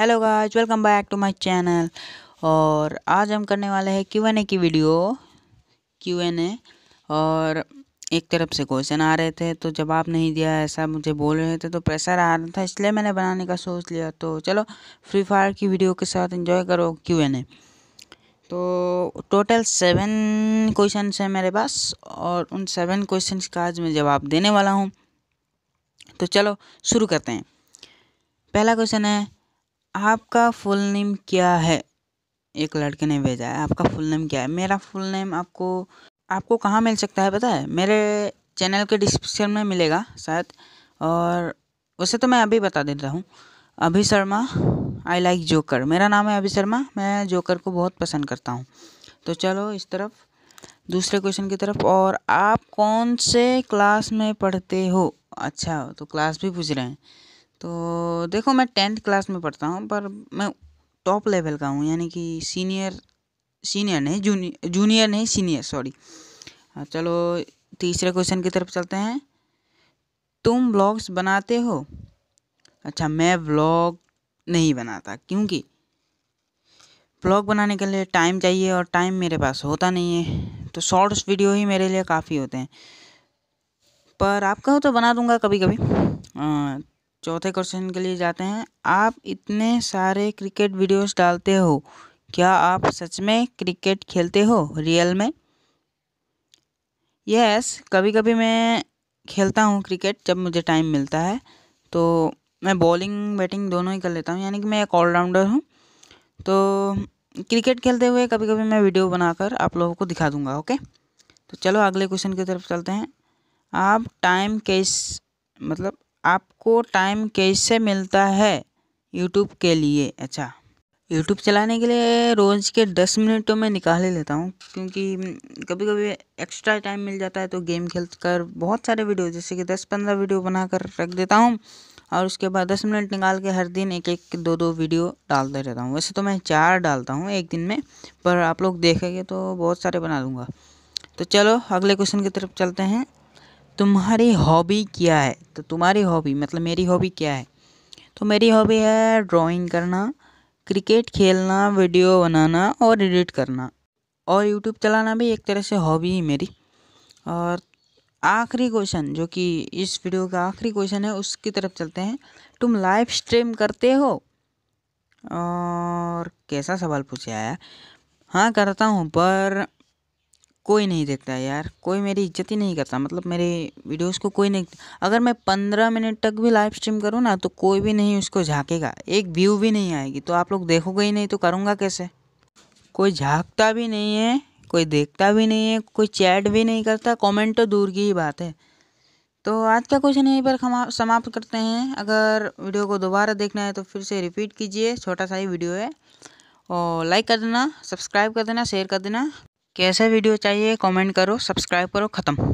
hello guys welcome back to my channel और आज हम करने वाले हैं क्यू एन ए की वीडियो क्यू एन ए और एक तरफ से क्वेश्चन आ रहे थे तो जवाब नहीं दिया ऐसा मुझे बोल रहे थे तो प्रेशर आ रहा था इसलिए मैंने बनाने का सोच लिया तो चलो फ्री फायर की वीडियो के साथ एंजॉय करो क्यू एन ए तो टोटल सेवन क्वेश्चन हैं मेरे पास और उन सेवन क्वेश्चन का आज मैं जवाब देने वाला हूँ तो चलो शुरू करते हैं पहला क्वेश्चन है आपका फुल नेम क्या है एक लड़के ने भेजा है आपका फुल नेम क्या है मेरा फुल नेम आपको आपको कहाँ मिल सकता है पता है मेरे चैनल के डिस्क्रिप्शन में मिलेगा शायद और उसे तो मैं अभी बता देता हूँ अभी शर्मा आई लाइक जोकर मेरा नाम है अभी शर्मा मैं जोकर को बहुत पसंद करता हूँ तो चलो इस तरफ दूसरे क्वेश्चन की तरफ और आप कौन से क्लास में पढ़ते हो अच्छा तो क्लास भी पूछ रहे हैं तो देखो मैं टेंथ क्लास में पढ़ता हूँ पर मैं टॉप लेवल का हूँ यानी कि सीनियर सीनियर नहीं जूनियर जूनियर नहीं सीनियर सॉरी हाँ, चलो तीसरे क्वेश्चन की तरफ चलते हैं तुम ब्लॉग्स बनाते हो अच्छा मैं ब्लॉग नहीं बनाता क्योंकि ब्लॉग बनाने के लिए टाइम चाहिए और टाइम मेरे पास होता नहीं है तो शॉर्ट्स वीडियो ही मेरे लिए काफ़ी होते हैं पर आपका हो तो बना दूंगा कभी कभी हाँ, चौथे क्वेश्चन के लिए जाते हैं आप इतने सारे क्रिकेट वीडियोस डालते हो क्या आप सच में क्रिकेट खेलते हो रियल में यस yes, कभी कभी मैं खेलता हूँ क्रिकेट जब मुझे टाइम मिलता है तो मैं बॉलिंग बैटिंग दोनों ही कर लेता हूँ यानी कि मैं एक ऑलराउंडर हूँ तो क्रिकेट खेलते हुए कभी कभी मैं वीडियो बनाकर आप लोगों को दिखा दूंगा ओके तो चलो अगले क्वेश्चन की तरफ चलते हैं आप टाइम कैस मतलब आपको टाइम कैसे मिलता है यूट्यूब के लिए अच्छा यूट्यूब चलाने के लिए रोज़ के दस मिनट तो मैं निकाल ही लेता हूँ क्योंकि कभी कभी एक्स्ट्रा टाइम मिल जाता है तो गेम खेल कर बहुत सारे वीडियो जैसे कि दस पंद्रह वीडियो बना कर रख देता हूँ और उसके बाद दस मिनट निकाल के हर दिन एक एक दो दो वीडियो डालते रहता हूँ वैसे तो मैं चार डालता हूँ एक दिन में पर आप लोग देखेंगे तो बहुत सारे बना दूँगा तो चलो अगले क्वेश्चन की तरफ चलते हैं तुम्हारी हॉबी क्या है तो तुम्हारी हॉबी मतलब मेरी हॉबी क्या है तो मेरी हॉबी है ड्राइंग करना क्रिकेट खेलना वीडियो बनाना और एडिट करना और यूट्यूब चलाना भी एक तरह से हॉबी ही मेरी और आखिरी क्वेश्चन जो कि इस वीडियो का आखिरी क्वेश्चन है उसकी तरफ चलते हैं तुम लाइव स्ट्रीम करते हो और कैसा सवाल पूछा है हाँ करता हूँ पर कोई नहीं देखता है यार कोई मेरी इज्जत ही नहीं करता मतलब मेरे वीडियोस को कोई नहीं अगर मैं पंद्रह मिनट तक भी लाइव स्ट्रीम करूँ ना तो कोई भी नहीं उसको झाँकेगा एक व्यू भी नहीं आएगी तो आप लोग देखोगे ही नहीं तो करूँगा कैसे कोई झाँकता भी नहीं है कोई देखता भी नहीं है कोई चैट भी नहीं करता कॉमेंट तो दूर की ही बात है तो आज का क्वेश्चन यहीं पर समाप्त करते हैं अगर वीडियो को दोबारा देखना है तो फिर से रिपीट कीजिए छोटा सा ही वीडियो है और लाइक कर देना सब्सक्राइब कर देना शेयर कर देना कैसे वीडियो चाहिए कमेंट करो सब्सक्राइब करो ख़त्म